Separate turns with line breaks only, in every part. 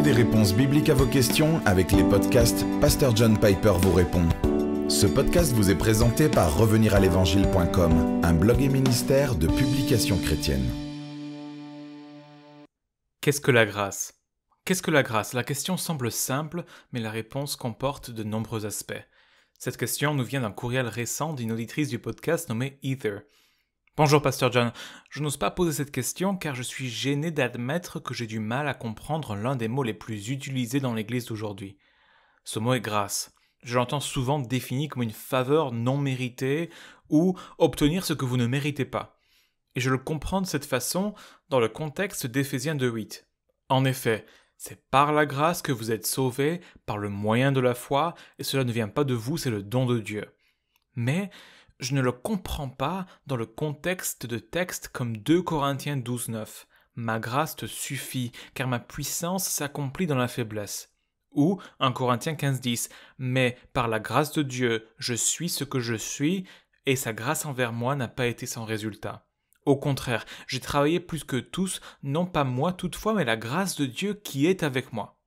des réponses bibliques à vos questions avec les podcasts Pasteur John Piper vous répond. Ce podcast vous est présenté par l'Évangile.com, un blog et ministère de publications chrétiennes. Qu'est-ce que la grâce Qu'est-ce que la grâce La question semble simple, mais la réponse comporte de nombreux aspects. Cette question nous vient d'un courriel récent d'une auditrice du podcast nommée Ether. Bonjour Pasteur John. Je n'ose pas poser cette question car je suis gêné d'admettre que j'ai du mal à comprendre l'un des mots les plus utilisés dans l'Église d'aujourd'hui. Ce mot est grâce. Je l'entends souvent défini comme une faveur non méritée ou obtenir ce que vous ne méritez pas. Et je le comprends de cette façon dans le contexte d'Éphésiens 2.8. En effet, c'est par la grâce que vous êtes sauvés, par le moyen de la foi, et cela ne vient pas de vous, c'est le don de Dieu. Mais je ne le comprends pas dans le contexte de textes comme 2 Corinthiens 12.9. Ma grâce te suffit, car ma puissance s'accomplit dans la faiblesse. Ou 1 Corinthiens 15.10. Mais par la grâce de Dieu, je suis ce que je suis, et sa grâce envers moi n'a pas été sans résultat. Au contraire, j'ai travaillé plus que tous, non pas moi toutefois, mais la grâce de Dieu qui est avec moi.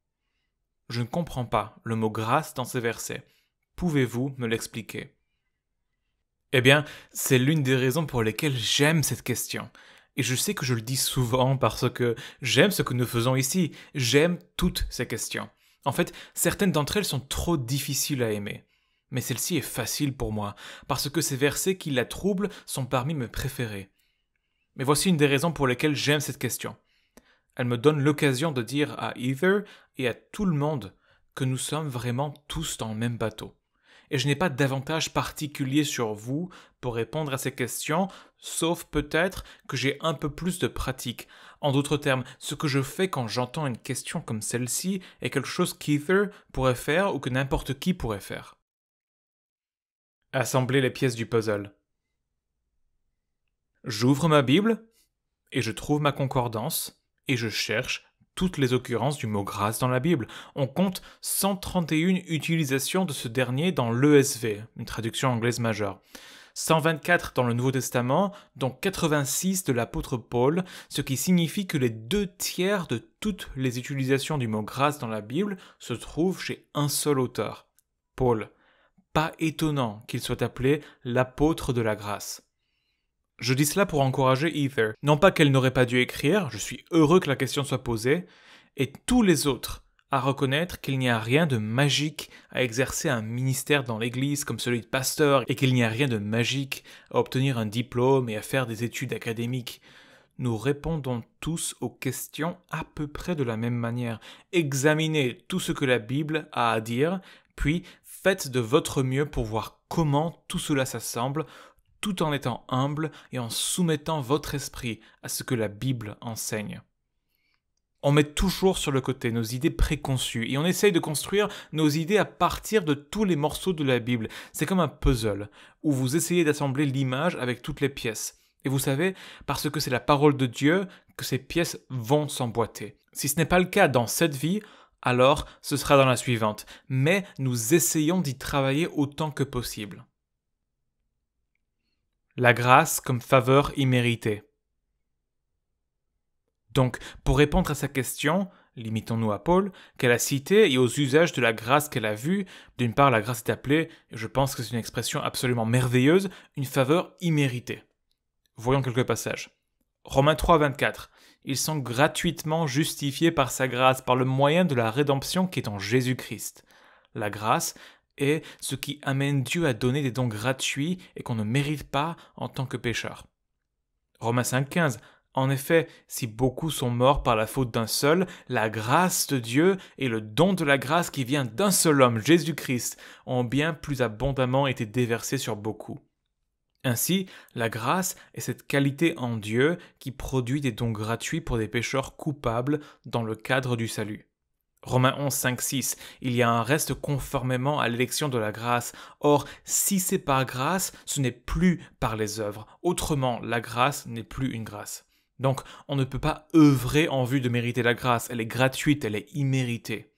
Je ne comprends pas le mot grâce dans ces versets. Pouvez-vous me l'expliquer eh bien, c'est l'une des raisons pour lesquelles j'aime cette question. Et je sais que je le dis souvent parce que j'aime ce que nous faisons ici, j'aime toutes ces questions. En fait, certaines d'entre elles sont trop difficiles à aimer. Mais celle-ci est facile pour moi, parce que ces versets qui la troublent sont parmi mes préférés. Mais voici une des raisons pour lesquelles j'aime cette question. Elle me donne l'occasion de dire à Ether et à tout le monde que nous sommes vraiment tous dans le même bateau et je n'ai pas d'avantage particulier sur vous pour répondre à ces questions, sauf peut-être que j'ai un peu plus de pratique. En d'autres termes, ce que je fais quand j'entends une question comme celle-ci est quelque chose qu'Ether pourrait faire ou que n'importe qui pourrait faire. Assembler les pièces du puzzle. J'ouvre ma Bible et je trouve ma concordance et je cherche toutes les occurrences du mot grâce dans la Bible. On compte 131 utilisations de ce dernier dans l'ESV, une traduction anglaise majeure. 124 dans le Nouveau Testament, dont 86 de l'apôtre Paul, ce qui signifie que les deux tiers de toutes les utilisations du mot grâce dans la Bible se trouvent chez un seul auteur, Paul. Pas étonnant qu'il soit appelé l'apôtre de la grâce. Je dis cela pour encourager Ether. Non pas qu'elle n'aurait pas dû écrire, je suis heureux que la question soit posée, et tous les autres à reconnaître qu'il n'y a rien de magique à exercer un ministère dans l'Église comme celui de pasteur, et qu'il n'y a rien de magique à obtenir un diplôme et à faire des études académiques. Nous répondons tous aux questions à peu près de la même manière. Examinez tout ce que la Bible a à dire, puis faites de votre mieux pour voir comment tout cela s'assemble tout en étant humble et en soumettant votre esprit à ce que la Bible enseigne. On met toujours sur le côté nos idées préconçues et on essaye de construire nos idées à partir de tous les morceaux de la Bible. C'est comme un puzzle où vous essayez d'assembler l'image avec toutes les pièces. Et vous savez, parce que c'est la parole de Dieu que ces pièces vont s'emboîter. Si ce n'est pas le cas dans cette vie, alors ce sera dans la suivante. Mais nous essayons d'y travailler autant que possible la grâce comme faveur imméritée. Donc, pour répondre à sa question, limitons-nous à Paul, qu'elle a cité et aux usages de la grâce qu'elle a vue. D'une part, la grâce est appelée, et je pense que c'est une expression absolument merveilleuse, une faveur imméritée. Voyons quelques passages. Romains 3, 24. Ils sont gratuitement justifiés par sa grâce, par le moyen de la rédemption qui est en Jésus-Christ. La grâce, et ce qui amène Dieu à donner des dons gratuits et qu'on ne mérite pas en tant que pécheur. Romains 5.15 en effet, si beaucoup sont morts par la faute d'un seul, la grâce de Dieu et le don de la grâce qui vient d'un seul homme, Jésus-Christ, ont bien plus abondamment été déversés sur beaucoup. Ainsi, la grâce est cette qualité en Dieu qui produit des dons gratuits pour des pécheurs coupables dans le cadre du salut. Romains 11, 5, 6. Il y a un reste conformément à l'élection de la grâce. Or, si c'est par grâce, ce n'est plus par les œuvres. Autrement, la grâce n'est plus une grâce. Donc, on ne peut pas œuvrer en vue de mériter la grâce. Elle est gratuite, elle est imméritée.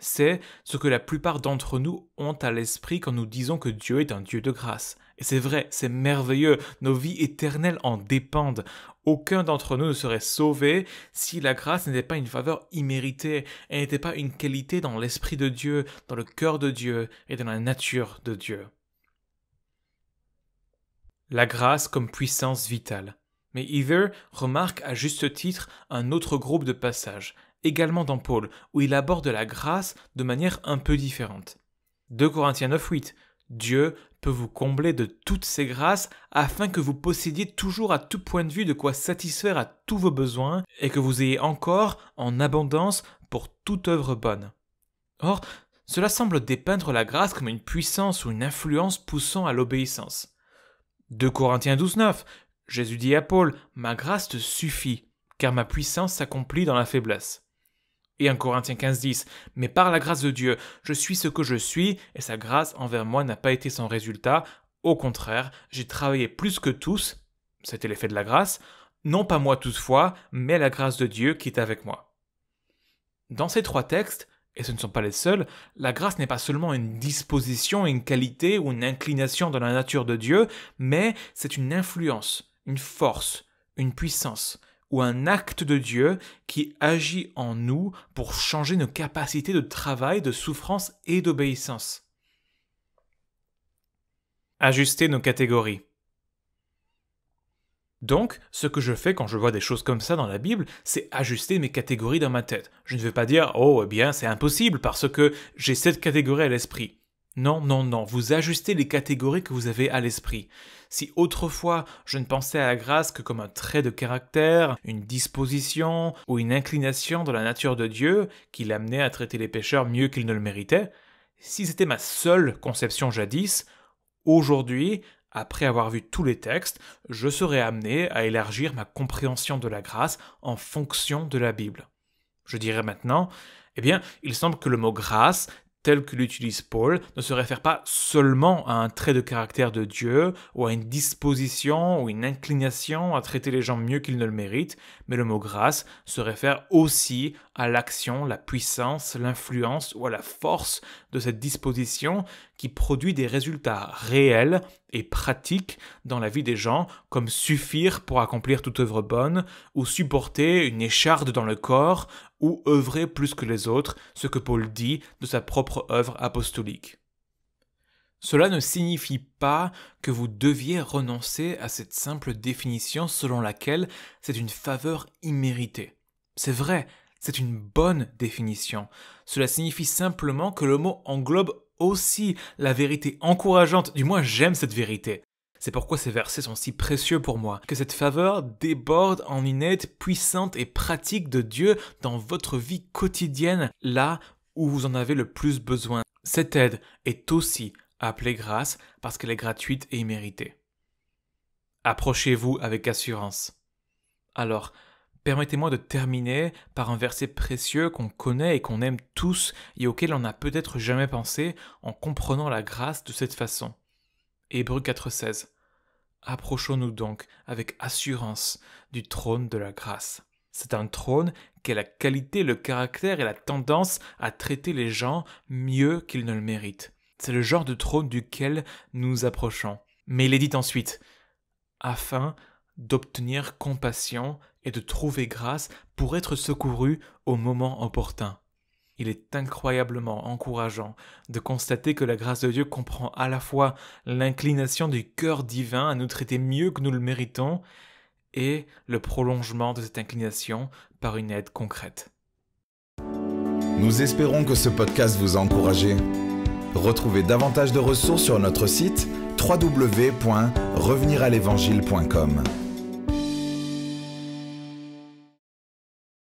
C'est ce que la plupart d'entre nous ont à l'esprit quand nous disons que Dieu est un Dieu de grâce c'est vrai, c'est merveilleux, nos vies éternelles en dépendent. Aucun d'entre nous ne serait sauvé si la grâce n'était pas une faveur imméritée, et n'était pas une qualité dans l'Esprit de Dieu, dans le cœur de Dieu et dans la nature de Dieu. La grâce comme puissance vitale. Mais Heather remarque à juste titre un autre groupe de passages, également dans Paul, où il aborde la grâce de manière un peu différente. 2 Corinthiens 9.8 Dieu peut vous combler de toutes ses grâces afin que vous possédiez toujours à tout point de vue de quoi satisfaire à tous vos besoins et que vous ayez encore en abondance pour toute œuvre bonne. Or, cela semble dépeindre la grâce comme une puissance ou une influence poussant à l'obéissance. 2 Corinthiens 12.9 Jésus dit à Paul, Ma grâce te suffit, car ma puissance s'accomplit dans la faiblesse. Et en Corinthiens 15, 10, Mais par la grâce de Dieu, je suis ce que je suis, et sa grâce envers moi n'a pas été sans résultat. Au contraire, j'ai travaillé plus que tous, c'était l'effet de la grâce, non pas moi toutefois, mais la grâce de Dieu qui est avec moi. Dans ces trois textes, et ce ne sont pas les seuls, la grâce n'est pas seulement une disposition, une qualité ou une inclination dans la nature de Dieu, mais c'est une influence, une force, une puissance, ou un acte de Dieu qui agit en nous pour changer nos capacités de travail, de souffrance et d'obéissance. Ajuster nos catégories. Donc, ce que je fais quand je vois des choses comme ça dans la Bible, c'est ajuster mes catégories dans ma tête. Je ne veux pas dire Oh, eh bien, c'est impossible parce que j'ai cette catégorie à l'esprit. Non, non, non, vous ajustez les catégories que vous avez à l'esprit. Si autrefois je ne pensais à la grâce que comme un trait de caractère, une disposition ou une inclination de la nature de Dieu qui l'amenait à traiter les pécheurs mieux qu'ils ne le méritaient, si c'était ma seule conception jadis, aujourd'hui, après avoir vu tous les textes, je serais amené à élargir ma compréhension de la grâce en fonction de la Bible. Je dirais maintenant, eh bien, il semble que le mot grâce que l'utilise Paul, ne se réfère pas seulement à un trait de caractère de Dieu, ou à une disposition ou une inclination à traiter les gens mieux qu'ils ne le méritent, mais le mot grâce se réfère aussi à l'action, la puissance, l'influence ou à la force de cette disposition qui produit des résultats réels et pratique dans la vie des gens, comme suffire pour accomplir toute œuvre bonne, ou supporter une écharde dans le corps, ou œuvrer plus que les autres, ce que Paul dit de sa propre œuvre apostolique. Cela ne signifie pas que vous deviez renoncer à cette simple définition selon laquelle c'est une faveur imméritée. C'est vrai, c'est une bonne définition. Cela signifie simplement que le mot englobe aussi la vérité encourageante, du moins j'aime cette vérité. C'est pourquoi ces versets sont si précieux pour moi, que cette faveur déborde en une aide puissante et pratique de Dieu dans votre vie quotidienne, là où vous en avez le plus besoin. Cette aide est aussi appelée grâce parce qu'elle est gratuite et imméritée. Approchez-vous avec assurance. Alors, Permettez-moi de terminer par un verset précieux qu'on connaît et qu'on aime tous et auquel on n'a peut-être jamais pensé en comprenant la grâce de cette façon. Hébreu 4.16 Approchons-nous donc avec assurance du trône de la grâce. C'est un trône qui a la qualité, le caractère et la tendance à traiter les gens mieux qu'ils ne le méritent. C'est le genre de trône duquel nous approchons. Mais il est dit ensuite, afin d'obtenir compassion et de trouver grâce pour être secouru au moment opportun. Il est incroyablement encourageant de constater que la grâce de Dieu comprend à la fois l'inclination du cœur divin à nous traiter mieux que nous le méritons et le prolongement de cette inclination par une aide concrète. Nous espérons que ce podcast vous a encouragé. Retrouvez davantage de ressources sur notre site www.reveniralevangile.com.